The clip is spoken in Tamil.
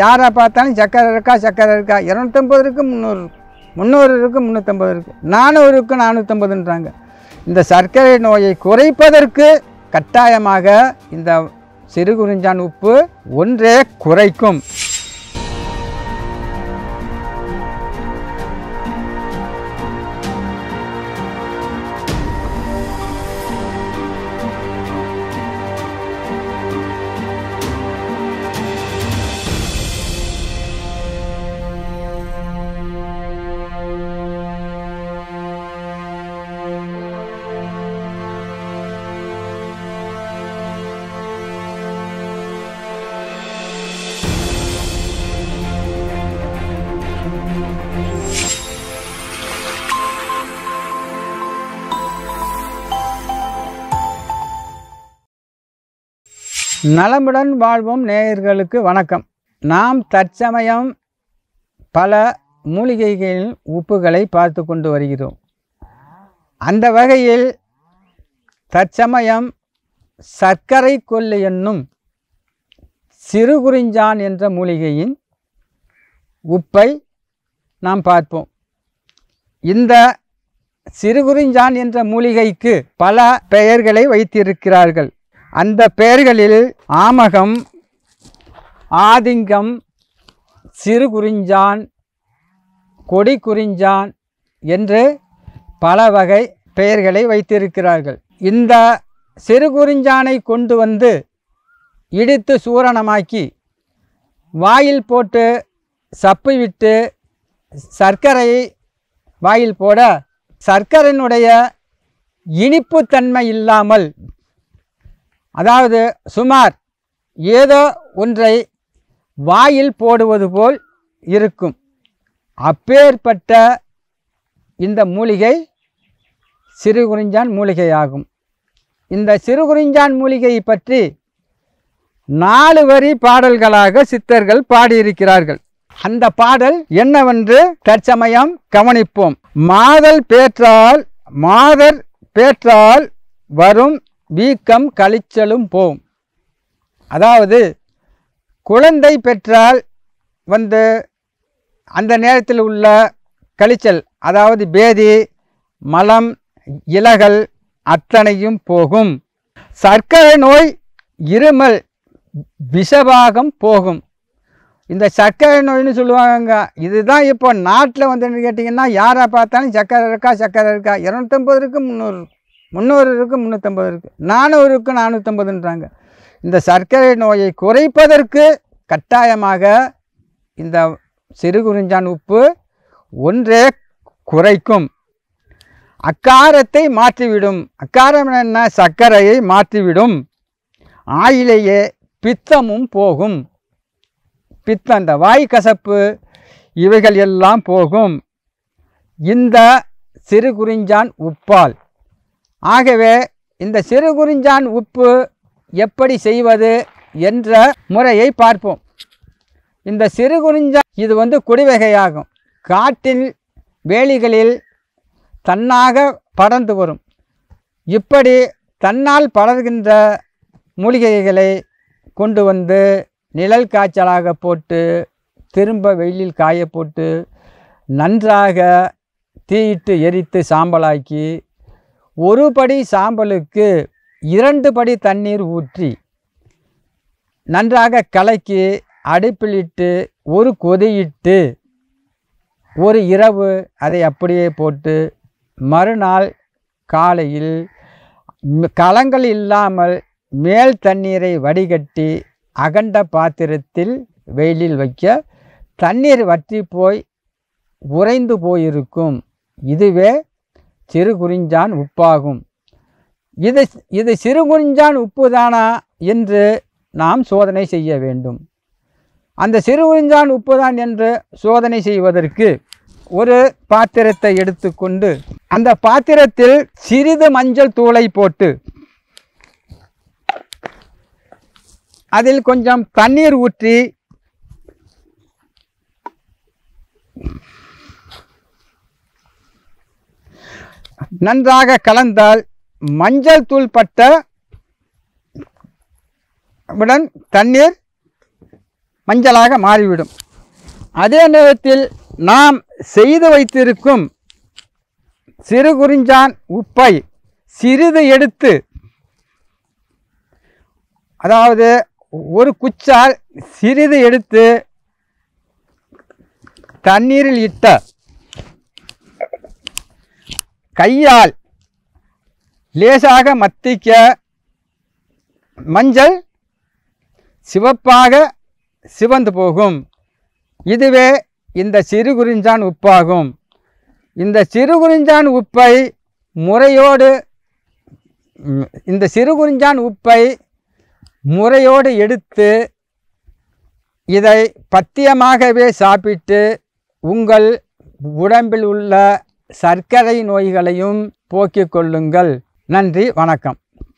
யாரை பார்த்தாலும் சக்கரை இருக்கா சக்கரை இருக்கா இரநூத்தம்பது இருக்குது முந்நூறு முந்நூறு இருக்குது முந்நூற்றம்பது இருக்குது நானூறுக்கு நானூற்றம்பதுன்றாங்க இந்த சர்க்கரை நோயை குறைப்பதற்கு கட்டாயமாக இந்த சிறுகுறிஞ்சான் உப்பு ஒன்றே குறைக்கும் நலமுடன் வாழ்வும் நேயர்களுக்கு வணக்கம் நாம் தற்சமயம் பல மூலிகைகளின் உப்புகளை பார்த்து கொண்டு வருகிறோம் அந்த வகையில் தற்சமயம் சர்க்கரை கொல்லு என்னும் சிறுகுறிஞ்சான் என்ற மூலிகையின் உப்பை நாம் பார்ப்போம் இந்த சிறுகுறிஞ்சான் என்ற மூலிகைக்கு பல பெயர்களை வைத்திருக்கிறார்கள் அந்த பெயர்களில் ஆமகம் ஆதிங்கம் சிறு குறிஞ்சான் கொடி குறிஞ்சான் என்று பல வகை பெயர்களை வைத்திருக்கிறார்கள் இந்த சிறு குறிஞ்சானை கொண்டு வந்து இடித்து சூரணமாக்கி வாயில் போட்டு சப்பு விட்டு சர்க்கரை வாயில் போட சர்க்கரையினுடைய இனிப்புத்தன்மை இல்லாமல் அதாவது சுமார் ஏதோ ஒன்றை வாயில் போடுவது போல் இருக்கும் அப்பேற்பட்ட இந்த மூலிகை சிறுகுறிஞ்சான் மூலிகையாகும் இந்த சிறுகுறிஞ்சான் மூலிகையை பற்றி நாலு வரி பாடல்களாக சித்தர்கள் பாடியிருக்கிறார்கள் அந்த பாடல் என்னவென்று தற்சமயம் கவனிப்போம் மாதல் பேற்றால் மாதர் பேற்றால் வரும் வீக்கம் கழிச்சலும் போம் அதாவது குழந்தை பெற்றால் வந்து அந்த நேரத்தில் உள்ள கழிச்சல் அதாவது பேதி மலம் இலகல் அத்தனையும் போகும் சர்க்கரை நோய் இருமல் விஷபாகம் போகும் இந்த சர்க்கரை நோயின்னு சொல்லுவாங்க இதுதான் இப்போ நாட்டில் வந்து கேட்டிங்கன்னா யாரை பார்த்தாலும் சர்க்கரை இருக்கா சர்க்கரை இருக்கா இரநூத்தம்பது இருக்குது முந்நூறு முந்நூறு இருக்குது முந்நூற்றம்பது இருக்குது நானூறுக்கு நானூற்றம்பதுன்றாங்க இந்த சர்க்கரை நோயை குறைப்பதற்கு கட்டாயமாக இந்த சிறுகுறிஞ்சான் உப்பு ஒன்றே குறைக்கும் அக்காரத்தை மாற்றிவிடும் அக்காரம் என்ன சர்க்கரையை மாற்றிவிடும் ஆயிலேயே பித்தமும் போகும் பித்தம் இந்த வாய் கசப்பு இவைகள் எல்லாம் போகும் இந்த சிறு குறிஞ்சான் உப்பால் ஆகவே இந்த சிறு குறிஞ்சான் உப்பு எப்படி செய்வது என்ற முறையை பார்ப்போம் இந்த சிறு குறிஞ்சான் இது வந்து குடிவகையாகும் காட்டில் வேலிகளில் தன்னாக படர்ந்து வரும் இப்படி தன்னால் படர்கின்ற மூலிகைகளை கொண்டு வந்து நிழல் காய்ச்சலாக போட்டு திரும்ப வெயிலில் காய போட்டு நன்றாக தீயிட்டு எரித்து சாம்பலாக்கி ஒரு படி சாம்பலுக்கு இரண்டு படி தண்ணீர் ஊற்றி நன்றாக கலக்கி அடுப்பிலிட்டு ஒரு கொதியிட்டு ஒரு இரவு அதை அப்படியே போட்டு மறுநாள் காலையில் கலங்கள் இல்லாமல் மேல் தண்ணீரை வடிகட்டி அகண்ட பாத்திரத்தில் வெயிலில் வைக்க தண்ணீர் வற்றி போய் உறைந்து போயிருக்கும் இதுவே சிறு குறிஞ்சான் உப்பாகும் இது இது சிறு குறிஞ்சான் உப்பு தானா என்று நாம் சோதனை செய்ய வேண்டும் அந்த சிறு குறிஞ்சான் உப்பு தான் என்று சோதனை செய்வதற்கு ஒரு பாத்திரத்தை எடுத்துக்கொண்டு அந்த பாத்திரத்தில் சிறிது மஞ்சள் தூளை போட்டு அதில் கொஞ்சம் தண்ணீர் ஊற்றி நன்றாக கலந்தால் மஞ்சள் தூள் பட்ட உடன் தண்ணீர் மஞ்சளாக மாறிவிடும் அதே நேரத்தில் நாம் செய்து வைத்திருக்கும் சிறு குறிஞ்சான் உப்பை சிறிது எடுத்து அதாவது ஒரு குச்சால் சிறிது எடுத்து தண்ணீரில் இட்ட கையால் லேசாக மத்திக்க மஞ்சள் சிவப்பாக சிவந்து போகும் இதுவே இந்த சிறு குறிஞ்சான் உப்பாகும் இந்த சிறு குறிஞ்சான் உப்பை முறையோடு இந்த சிறு குறிஞ்சான் உப்பை முறையோடு எடுத்து இதை பத்தியமாகவே சாப்பிட்டு உங்கள் உடம்பில் உள்ள சர்க்கரை நோய்களையும் போக்கிக் கொள்ளுங்கள் நன்றி வணக்கம்